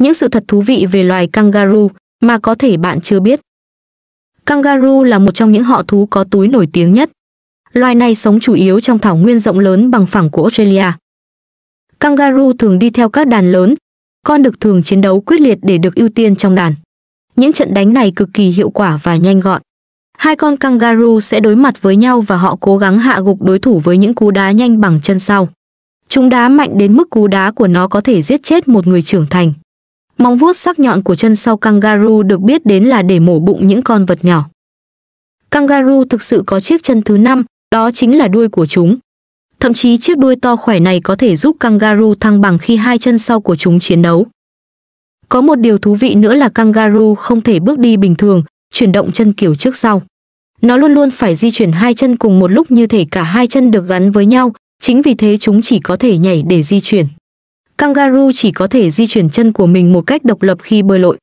những sự thật thú vị về loài kangaroo mà có thể bạn chưa biết. Kangaroo là một trong những họ thú có túi nổi tiếng nhất. Loài này sống chủ yếu trong thảo nguyên rộng lớn bằng phẳng của Australia. Kangaroo thường đi theo các đàn lớn, con được thường chiến đấu quyết liệt để được ưu tiên trong đàn. Những trận đánh này cực kỳ hiệu quả và nhanh gọn. Hai con kangaroo sẽ đối mặt với nhau và họ cố gắng hạ gục đối thủ với những cú đá nhanh bằng chân sau. Chúng đá mạnh đến mức cú đá của nó có thể giết chết một người trưởng thành. Móng vuốt sắc nhọn của chân sau kangaroo được biết đến là để mổ bụng những con vật nhỏ. Kangaroo thực sự có chiếc chân thứ năm, đó chính là đuôi của chúng. Thậm chí chiếc đuôi to khỏe này có thể giúp kangaroo thăng bằng khi hai chân sau của chúng chiến đấu. Có một điều thú vị nữa là kangaroo không thể bước đi bình thường, chuyển động chân kiểu trước sau. Nó luôn luôn phải di chuyển hai chân cùng một lúc như thể cả hai chân được gắn với nhau, chính vì thế chúng chỉ có thể nhảy để di chuyển. Kangaroo chỉ có thể di chuyển chân của mình một cách độc lập khi bơi lội.